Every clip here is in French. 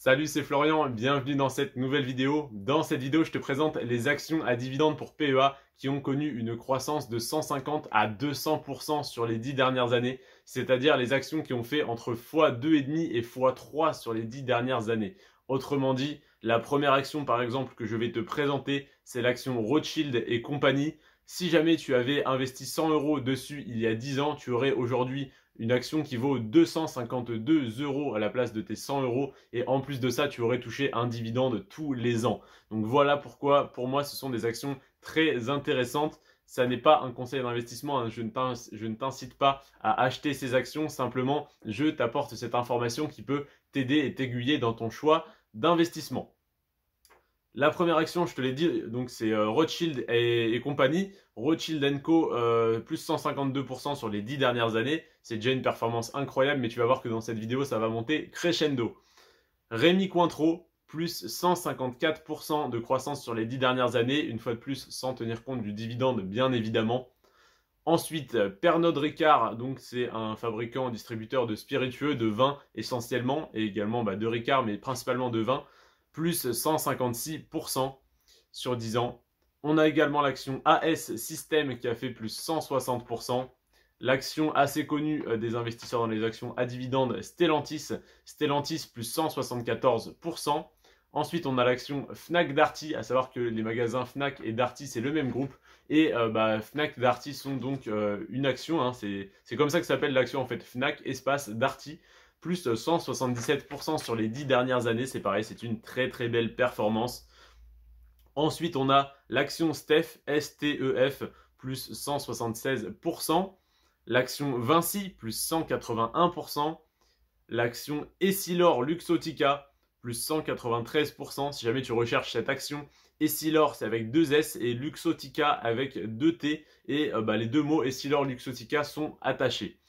Salut, c'est Florian, bienvenue dans cette nouvelle vidéo. Dans cette vidéo, je te présente les actions à dividendes pour PEA qui ont connu une croissance de 150 à 200% sur les dix dernières années, c'est-à-dire les actions qui ont fait entre x2,5 et x3 sur les dix dernières années. Autrement dit, la première action par exemple que je vais te présenter, c'est l'action Rothschild et compagnie. Si jamais tu avais investi 100 euros dessus il y a 10 ans, tu aurais aujourd'hui une action qui vaut 252 euros à la place de tes 100 euros. Et en plus de ça, tu aurais touché un dividende tous les ans. Donc voilà pourquoi, pour moi, ce sont des actions très intéressantes. Ça n'est pas un conseil d'investissement, hein. je ne t'incite pas à acheter ces actions, simplement je t'apporte cette information qui peut t'aider et t'aiguiller dans ton choix d'investissement. La première action, je te l'ai dit, donc c'est euh, Rothschild et, compagnie. Rothschild Co, euh, plus 152% sur les 10 dernières années. C'est déjà une performance incroyable, mais tu vas voir que dans cette vidéo, ça va monter crescendo. Rémi Cointreau, plus 154% de croissance sur les 10 dernières années, une fois de plus sans tenir compte du dividende, bien évidemment. Ensuite, euh, Pernod Ricard, donc c'est un fabricant, distributeur de spiritueux, de vin essentiellement, et également bah, de Ricard, mais principalement de vin plus 156% sur 10 ans. On a également l'action AS System qui a fait plus 160%. L'action assez connue euh, des investisseurs dans les actions à dividendes Stellantis, Stellantis plus 174%. Ensuite, on a l'action Fnac Darty, à savoir que les magasins Fnac et Darty, c'est le même groupe. Et euh, bah, Fnac Darty sont donc euh, une action, hein. c'est comme ça que s'appelle l'action en fait, Fnac espace Darty plus 177% sur les 10 dernières années. C'est pareil, c'est une très très belle performance. Ensuite, on a l'action STEF, e STEF, plus 176%. L'action Vinci, plus 181%. L'action Essilor Luxotica, plus 193%. Si jamais tu recherches cette action, Essilor, c'est avec deux S et Luxotica avec deux T. Et euh, bah, les deux mots Essilor Luxotica sont attachés.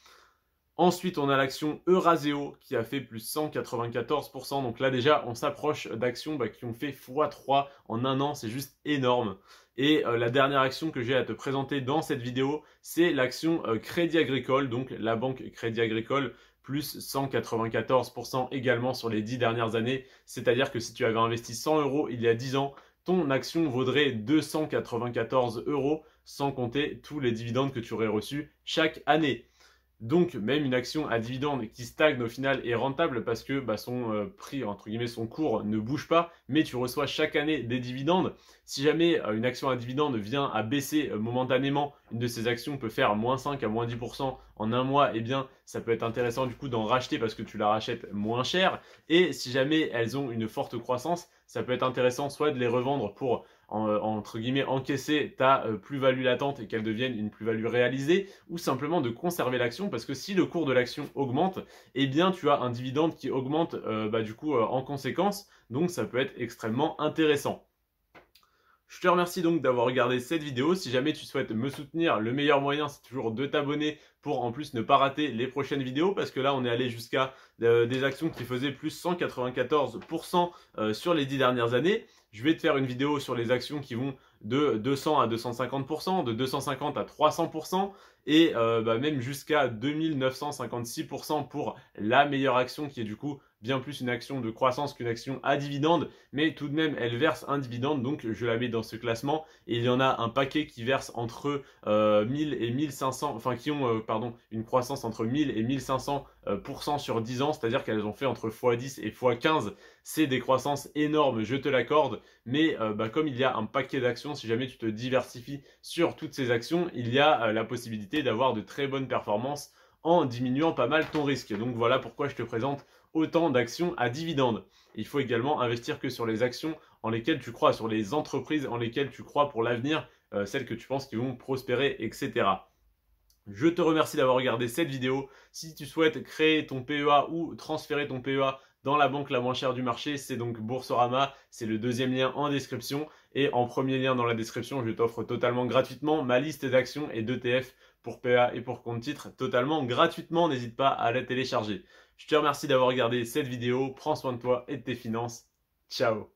Ensuite, on a l'action Euraseo qui a fait plus 194%. Donc là, déjà, on s'approche d'actions bah, qui ont fait x3 en un an. C'est juste énorme. Et euh, la dernière action que j'ai à te présenter dans cette vidéo, c'est l'action euh, Crédit Agricole, donc la banque Crédit Agricole, plus 194% également sur les 10 dernières années. C'est-à-dire que si tu avais investi 100 euros il y a 10 ans, ton action vaudrait 294 euros, sans compter tous les dividendes que tu aurais reçus chaque année. Donc, même une action à dividende qui stagne au final est rentable parce que bah, son euh, prix, entre guillemets, son cours ne bouge pas, mais tu reçois chaque année des dividendes. Si jamais euh, une action à dividende vient à baisser euh, momentanément, une de ces actions peut faire moins 5 à moins 10% en un mois, eh bien, ça peut être intéressant du coup d'en racheter parce que tu la rachètes moins cher. Et si jamais elles ont une forte croissance, ça peut être intéressant soit de les revendre pour euh, entre guillemets encaisser ta euh, plus-value latente et qu'elle devienne une plus-value réalisée, ou simplement de conserver l'action parce que si le cours de l'action augmente, eh bien tu as un dividende qui augmente euh, bah, du coup en conséquence, donc ça peut être extrêmement intéressant. Je te remercie donc d'avoir regardé cette vidéo. Si jamais tu souhaites me soutenir, le meilleur moyen c'est toujours de t'abonner pour en plus ne pas rater les prochaines vidéos parce que là on est allé jusqu'à des actions qui faisaient plus 194% sur les 10 dernières années je vais te faire une vidéo sur les actions qui vont de 200 à 250%, de 250 à 300% et euh, bah, même jusqu'à 2956% pour la meilleure action qui est du coup bien plus une action de croissance qu'une action à dividende, mais tout de même elle verse un dividende, donc je la mets dans ce classement, et il y en a un paquet qui verse entre 1000 euh, et 1500, enfin qui ont euh, pardon, une croissance entre 1000 et 1500 euh, sur 10 ans, c'est-à-dire qu'elles ont fait entre x10 et x15, c'est des croissances énormes, je te l'accorde, mais bah, comme il y a un paquet d'actions, si jamais tu te diversifies sur toutes ces actions, il y a la possibilité d'avoir de très bonnes performances en diminuant pas mal ton risque. Donc voilà pourquoi je te présente autant d'actions à dividendes. Il faut également investir que sur les actions en lesquelles tu crois, sur les entreprises en lesquelles tu crois pour l'avenir, euh, celles que tu penses qui vont prospérer, etc. Je te remercie d'avoir regardé cette vidéo. Si tu souhaites créer ton PEA ou transférer ton PEA dans la banque la moins chère du marché, c'est donc Boursorama. C'est le deuxième lien en description. Et en premier lien dans la description, je t'offre totalement gratuitement ma liste d'actions et d'ETF pour PA et pour compte titre totalement gratuitement. N'hésite pas à la télécharger. Je te remercie d'avoir regardé cette vidéo. Prends soin de toi et de tes finances. Ciao